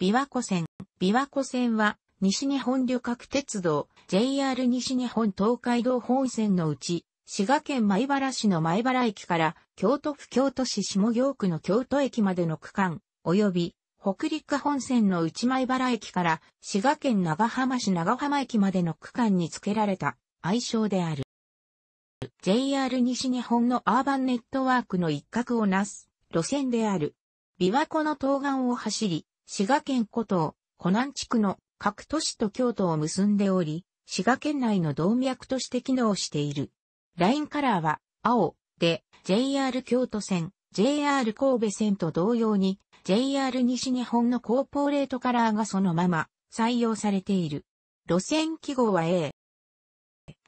琵琶湖線。琵琶湖線は、西日本旅客鉄道、JR 西日本東海道本線のうち、滋賀県米原市の米原駅から京都府京都市下京区の京都駅までの区間、及び北陸本線の内米原駅から滋賀県長浜市長浜駅までの区間に付けられた愛称である。JR 西日本のアーバンネットワークの一角をなす路線である。琵琶湖の東岸を走り、滋賀県古都、湖南地区の各都市と京都を結んでおり、滋賀県内の動脈として機能している。ラインカラーは青で JR 京都線、JR 神戸線と同様に JR 西日本のコーポレートカラーがそのまま採用されている。路線記号は A。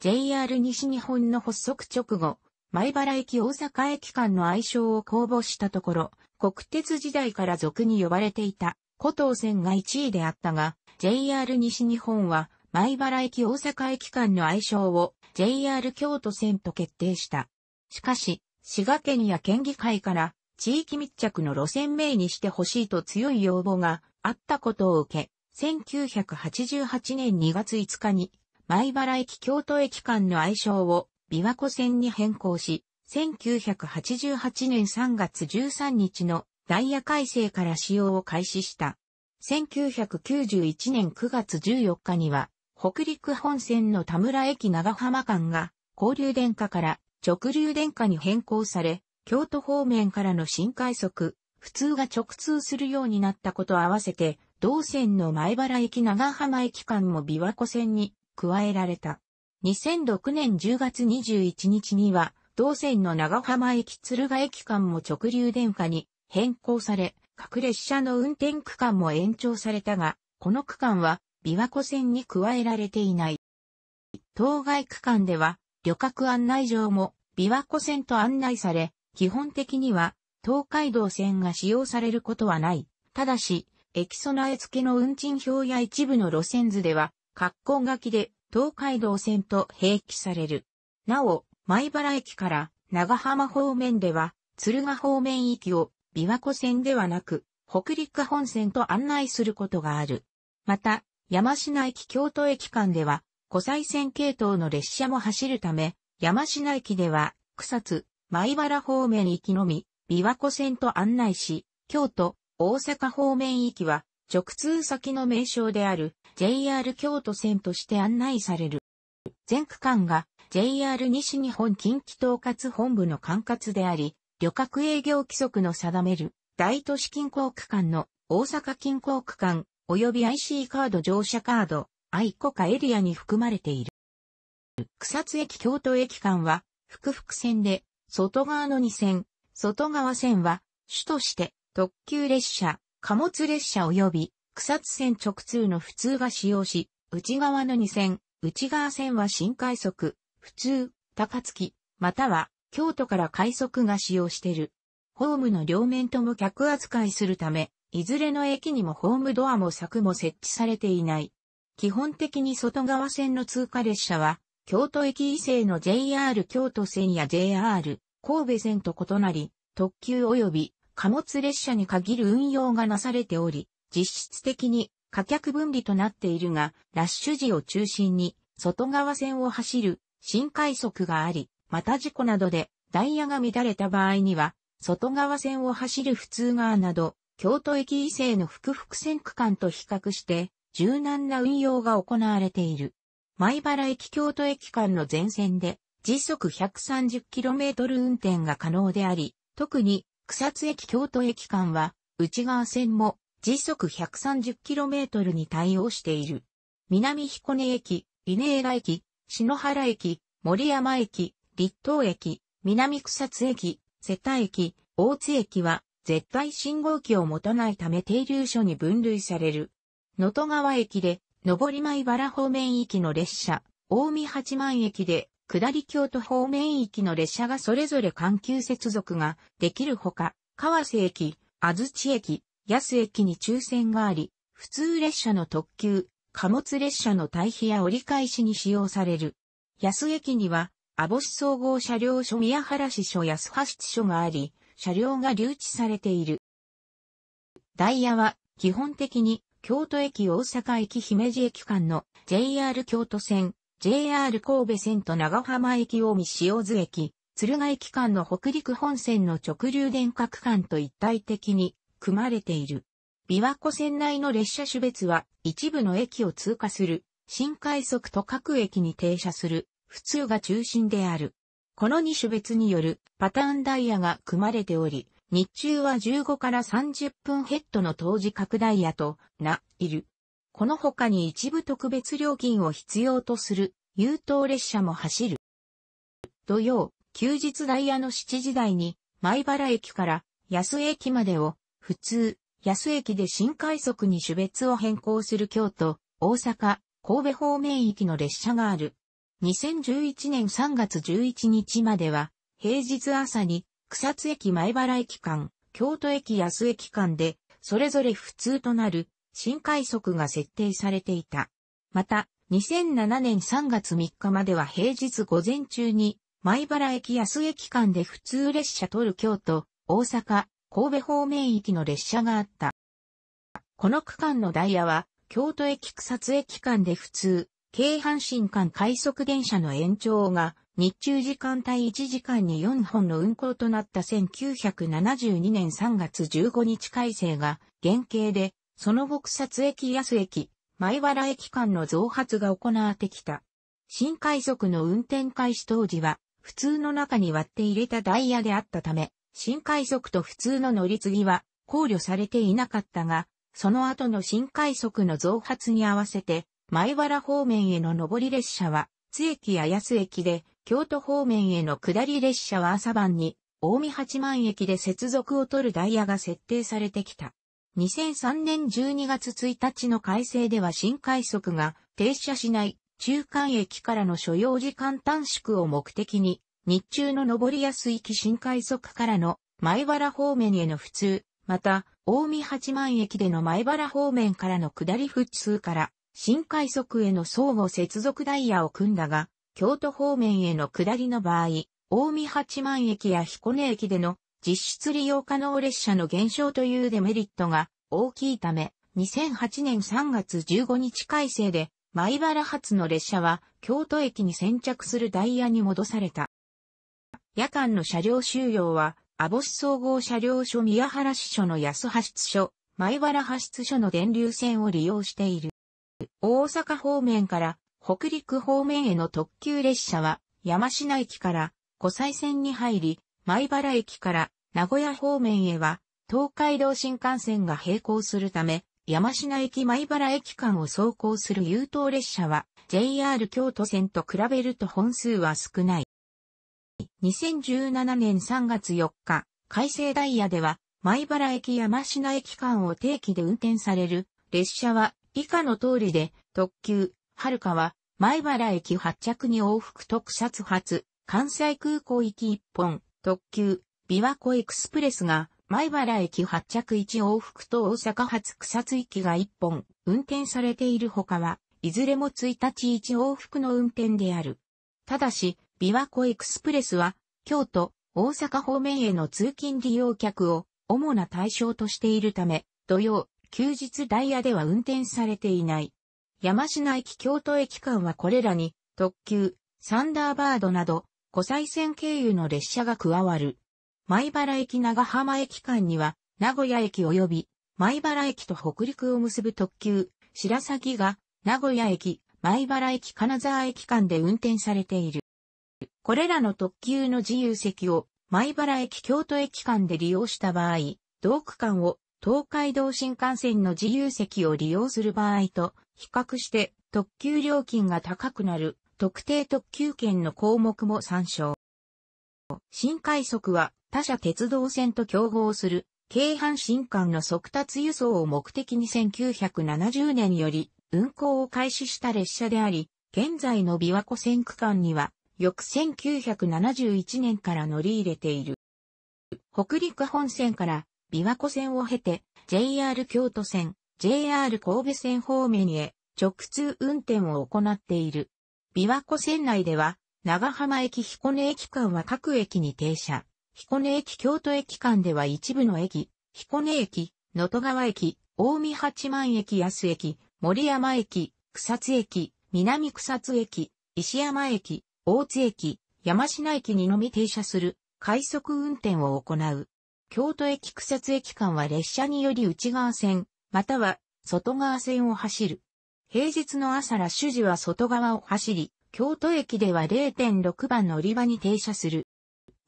JR 西日本の発足直後、前原駅大阪駅間の愛称を公募したところ、国鉄時代から俗に呼ばれていた古東線が1位であったが、JR 西日本は、米原駅大阪駅間の愛称を JR 京都線と決定した。しかし、滋賀県や県議会から地域密着の路線名にしてほしいと強い要望があったことを受け、1988年2月5日に米原駅京都駅間の愛称を琵琶湖線に変更し、1988年3月13日のダイヤ改正から使用を開始した。1991年9月14日には、北陸本線の田村駅長浜間が、交流電化から直流電化に変更され、京都方面からの新快速、普通が直通するようになったこと合わせて、同線の前原駅長浜駅間も琵琶湖線に加えられた。2006年10月21日には、同線の長浜駅鶴ヶ駅間も直流電化に変更され、各列車の運転区間も延長されたが、この区間は琵琶湖線に加えられていない。当該区間では旅客案内状も琵琶湖線と案内され、基本的には東海道線が使用されることはない。ただし、駅備え付けの運賃表や一部の路線図では、格好書きで東海道線と併記される。なお、米原駅から長浜方面では、敦賀方面行きを琵琶湖線ではなく、北陸本線と案内することがある。また、山科駅京都駅間では、湖西線系統の列車も走るため、山科駅では、草津、米原方面行きのみ、琵琶湖線と案内し、京都、大阪方面行きは、直通先の名称である JR 京都線として案内される。全区間が JR 西日本近畿統括本部の管轄であり、旅客営業規則の定める大都市近郊区間の大阪近郊区間及び IC カード乗車カード、愛国家エリアに含まれている。草津駅京都駅間は、複々線で、外側の2線、外側線は、主として、特急列車、貨物列車及び、草津線直通の普通が使用し、内側の2線、内側線は新快速、普通、高槻、または京都から快速が使用してる。ホームの両面とも客扱いするため、いずれの駅にもホームドアも柵も設置されていない。基本的に外側線の通過列車は、京都駅以西の JR 京都線や JR 神戸線と異なり、特急及び貨物列車に限る運用がなされており、実質的に貨客分離となっているが、ラッシュ時を中心に外側線を走る新快速があり、また事故などでダイヤが乱れた場合には、外側線を走る普通側など、京都駅以西の複々線区間と比較して、柔軟な運用が行われている。米原駅京都駅間の全線で、時速 130km 運転が可能であり、特に草津駅京都駅間は、内側線も時速 130km に対応している。南彦根駅、稲枝駅、篠原駅、森山駅、立東駅、南草津駅、瀬田駅、大津駅は絶対信号機を持たないため停留所に分類される。能登川駅で上り米原方面行きの列車、大見八幡駅で下り京都方面行きの列車がそれぞれ環球接続ができるほか、川瀬駅、安土駅、安駅に抽選があり、普通列車の特急、貨物列車の対比や折り返しに使用される。安駅には網干総合車両所宮原支所安橋地所があり、車両が留置されている。ダイヤは基本的に京都駅大阪駅姫路駅間の JR 京都線、JR 神戸線と長浜駅大見塩津駅、敦賀駅間の北陸本線の直流電化区間と一体的に組まれている。琵琶湖線内の列車種別は一部の駅を通過する、新快速と各駅に停車する普通が中心である。この2種別によるパターンダイヤが組まれており、日中は15から30分ヘッドの当時拡大ヤとな、いる。この他に一部特別料金を必要とする優等列車も走る。土曜、休日ダイヤの7時台に、前原駅から安駅までを、普通、安駅で新快速に種別を変更する京都、大阪、神戸方面行きの列車がある。2011年3月11日までは、平日朝に、草津駅前原駅間、京都駅安駅間で、それぞれ普通となる、新快速が設定されていた。また、2007年3月3日までは平日午前中に、前原駅安駅間で普通列車取る京都、大阪、神戸方面行きの列車があった。この区間のダイヤは、京都駅草津駅間で普通、京阪神間快速電車の延長が日中時間帯1時間に4本の運行となった1972年3月15日改正が原型で、その後草津駅安駅、前原駅間の増発が行われてきた。新快速の運転開始当時は、普通の中に割って入れたダイヤであったため、新快速と普通の乗り継ぎは考慮されていなかったが、その後の新快速の増発に合わせて、前原方面への上り列車は、津駅や安駅で、京都方面への下り列車は朝晩に、大見八幡駅で接続を取るダイヤが設定されてきた。2003年12月1日の改正では新快速が停車しない中間駅からの所要時間短縮を目的に日中の上りやすい新快速からの前原方面への普通、また大見八幡駅での前原方面からの下り普通から新快速への相互接続ダイヤを組んだが、京都方面への下りの場合、大見八幡駅や彦根駅での実質利用可能列車の減少というデメリットが大きいため、2008年3月15日改正で、米原発の列車は京都駅に先着するダイヤに戻された。夜間の車両収容は、網市総合車両所宮原支所の安発所、米原発出所の電流線を利用している。大阪方面から北陸方面への特急列車は山科駅から湖西線に入り、米原駅から名古屋方面へは東海道新幹線が並行するため、山科駅米原駅間を走行する優等列車は JR 京都線と比べると本数は少ない。2017年3月4日、改正ダイヤでは、米原駅山科駅間を定期で運転される列車は以下の通りで、特急、はるかは、前原駅発着に往復特撮発、関西空港行き一本、特急、琵琶湖エクスプレスが、前原駅発着1往復と大阪発草津行きが1本、運転されているほかは、いずれも1日1往復の運転である。ただし、琵琶湖エクスプレスは、京都、大阪方面への通勤利用客を主な対象としているため、土曜、休日ダイヤでは運転されていない。山科駅京都駅間はこれらに、特急、サンダーバードなど、湖西線経由の列車が加わる。米原駅長浜駅間には、名古屋駅及び、米原駅と北陸を結ぶ特急、白崎が、名古屋駅、米原駅金沢駅間で運転されている。これらの特急の自由席を、米原駅京都駅間で利用した場合、同区間を東海道新幹線の自由席を利用する場合と比較して特急料金が高くなる特定特急券の項目も参照。新快速は他社鉄道線と競合する京阪新幹の速達輸送を目的に1970年より運行を開始した列車であり、現在の琵琶湖線区間には翌1971年から乗り入れている。北陸本線から琵琶湖線を経て、JR 京都線、JR 神戸線方面へ直通運転を行っている。琵琶湖線内では、長浜駅彦根駅間は各駅に停車。彦根駅京都駅間では一部の駅、彦根駅、能登川駅、大見八幡駅安駅、森山駅、草津駅、南草津駅、石山駅、大津駅、山科駅にのみ停車する快速運転を行う。京都駅草津駅間は列車により内側線、または外側線を走る。平日の朝ラッシュ時は外側を走り、京都駅では0.6番乗り場に停車する。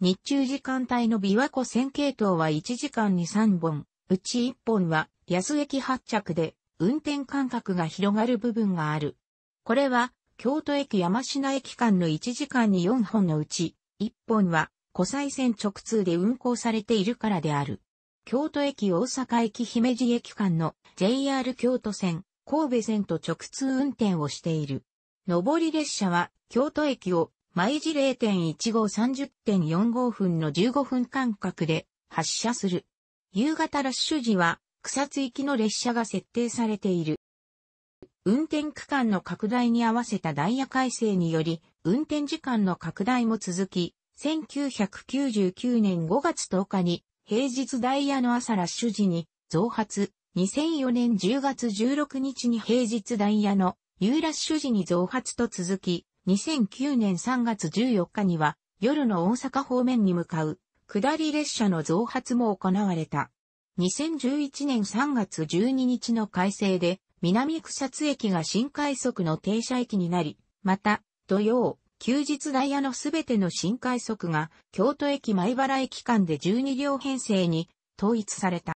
日中時間帯の琵琶湖線系統は1時間に3本、うち1本は安駅発着で運転間隔が広がる部分がある。これは京都駅山品駅間の1時間に4本のうち、1本は湖西線直通で運行されているからである。京都駅大阪駅姫路駅間の JR 京都線、神戸線と直通運転をしている。上り列車は京都駅を毎時0.1530.45分の15分間隔で発車する。夕方ラッシュ時は草津行きの列車が設定されている。運転区間の拡大に合わせたダイヤ改正により、運転時間の拡大も続き、1999年5月10日に平日ダイヤの朝ラッシュ時に増発、2004年10月16日に平日ダイヤの夕ラッシュ時に増発と続き、2009年3月14日には夜の大阪方面に向かう下り列車の増発も行われた。2011年3月12日の改正で南草津駅が新快速の停車駅になり、また土曜、休日ダイヤのすべての新快速が京都駅前原駅間で12両編成に統一された。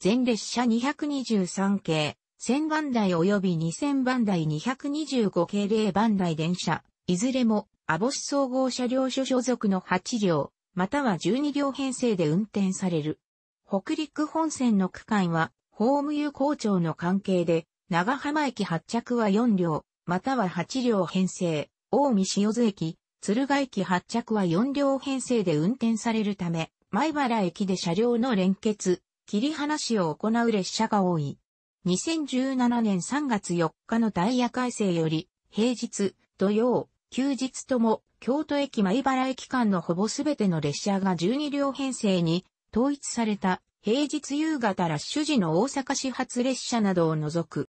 全列車223系、1000番台及び2000番台225系0番台電車、いずれも網干総合車両所所属の8両、または12両編成で運転される。北陸本線の区間は、ホーム有効調の関係で、長浜駅発着は4両、または8両編成。大見塩津駅、鶴ヶ駅発着は4両編成で運転されるため、前原駅で車両の連結、切り離しを行う列車が多い。2017年3月4日のダイヤ改正より、平日、土曜、休日とも、京都駅前原駅間のほぼすべての列車が12両編成に統一された平日夕方ラッシュ時の大阪始発列車などを除く。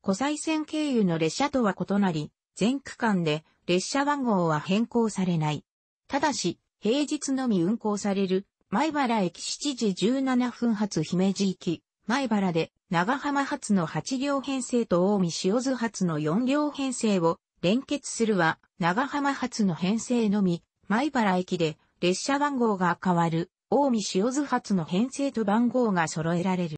湖西線経由の列車とは異なり、全区間で列車番号は変更されない。ただし、平日のみ運行される、前原駅7時17分発姫路行き、前原で長浜発の8両編成と大見塩津発の4両編成を連結するは、長浜発の編成のみ、前原駅で列車番号が変わる、大見塩津発の編成と番号が揃えられる。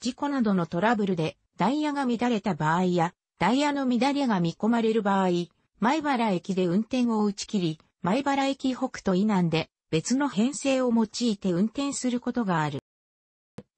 事故などのトラブルでダイヤが乱れた場合や、ダイヤの乱れが見込まれる場合、前原駅で運転を打ち切り、前原駅北と以南で別の編成を用いて運転することがある。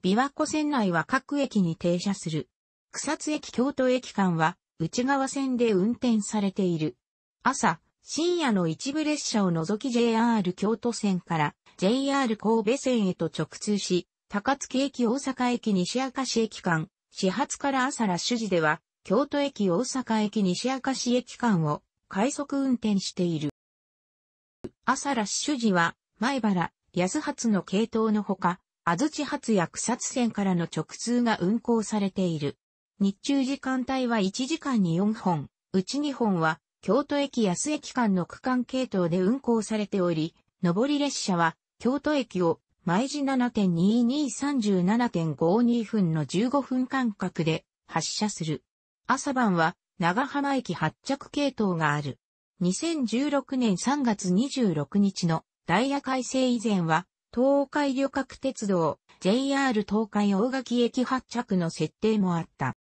琵琶湖線内は各駅に停車する。草津駅京都駅間は内側線で運転されている。朝、深夜の一部列車を除き JR 京都線から JR 神戸線へと直通し、高槻駅大阪駅西明石駅間、始発から朝ラッシュ時では京都駅大阪駅西明石駅間を快速運転している。朝ラッシュ時は、前原、安発の系統のほか、安土発や草津線からの直通が運行されている。日中時間帯は1時間に4本、うち2本は、京都駅安駅間の区間系統で運行されており、上り列車は、京都駅を、毎時7.2237.52分の15分間隔で発車する。朝晩は長浜駅発着系統がある。2016年3月26日のダイヤ改正以前は、東海旅客鉄道 JR 東海大垣駅発着の設定もあった。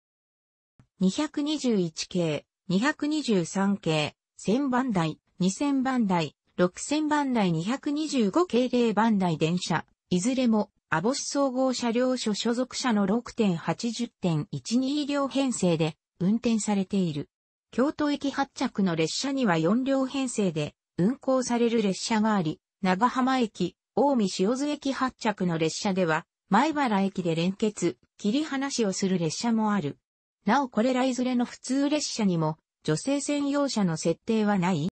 221系、223系、1000番台、2000番台、6000番台225系0番台電車、いずれも網干総合車両所所属車の6.80.12両編成で運転されている。京都駅発着の列車には4両編成で運行される列車があり、長浜駅、大見塩津駅発着の列車では、前原駅で連結、切り離しをする列車もある。なおこれらいずれの普通列車にも、女性専用車の設定はない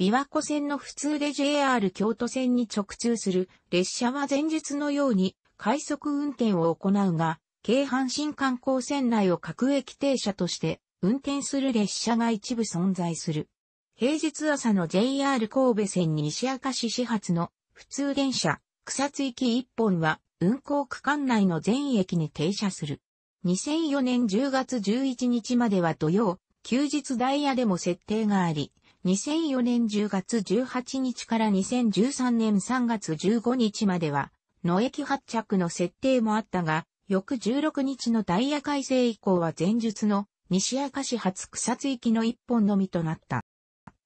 琵琶湖線の普通で JR 京都線に直通する列車は前日のように快速運転を行うが、京阪神観光船内を各駅停車として運転する列車が一部存在する。平日朝の JR 神戸線西明石始発の普通電車、草津行き一本は運行区間内の全駅に停車する。2004年10月11日までは土曜、休日ダイヤでも設定があり、2004年10月18日から2013年3月15日までは、野駅発着の設定もあったが、翌16日のダイヤ改正以降は前述の西明石発草津行きの一本のみとなった。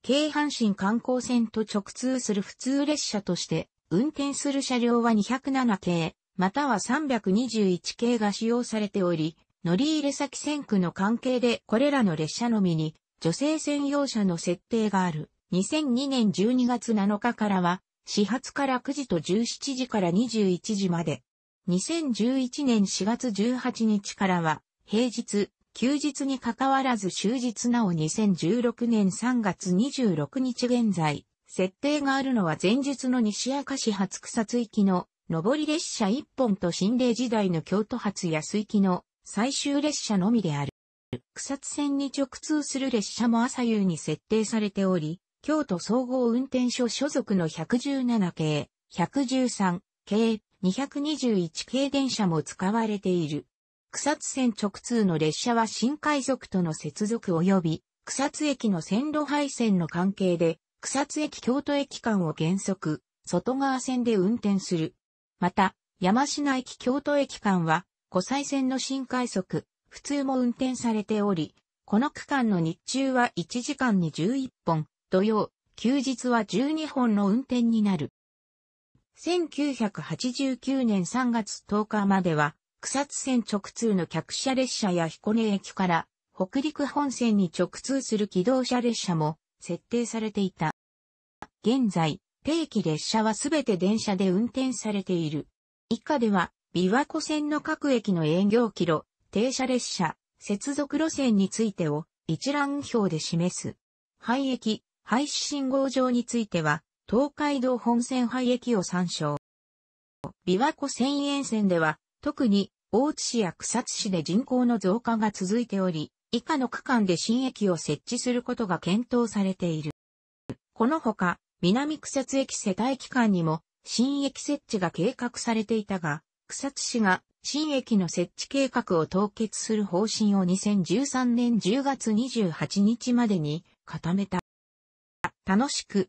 京阪神観光線と直通する普通列車として、運転する車両は207系、または321系が使用されており、乗り入れ先線区の関係でこれらの列車のみに女性専用車の設定がある。2002年12月7日からは、始発から9時と17時から21時まで、2011年4月18日からは、平日、休日にかかわらず終日なお2016年3月26日現在、設定があるのは前日の西明石発草津行きの上り列車1本と新霊時代の京都発安行きの最終列車のみである。草津線に直通する列車も朝夕に設定されており、京都総合運転所所属の117系、113系221系電車も使われている。草津線直通の列車は新海賊との接続及び、草津駅の線路配線の関係で、草津駅京都駅間を原則、外側線で運転する。また、山品駅京都駅間は、湖西線の新快速、普通も運転されており、この区間の日中は1時間に11本、土曜、休日は12本の運転になる。1989年3月10日までは、草津線直通の客車列車や彦根駅から北陸本線に直通する機動車列車も設定されていた。現在、定期列車はすべて電車で運転されている。以下では、琵琶湖線の各駅の営業キロ、停車列車、接続路線についてを一覧表で示す。廃駅、廃止信号場については、東海道本線廃駅を参照。琵琶湖線沿線では、特に大津市や草津市で人口の増加が続いており、以下の区間で新駅を設置することが検討されている。このほか、南草津駅世帯機間にも、新駅設置が計画されていたが、草津市が新駅の設置計画を凍結する方針を2013年10月28日までに固めた。楽しく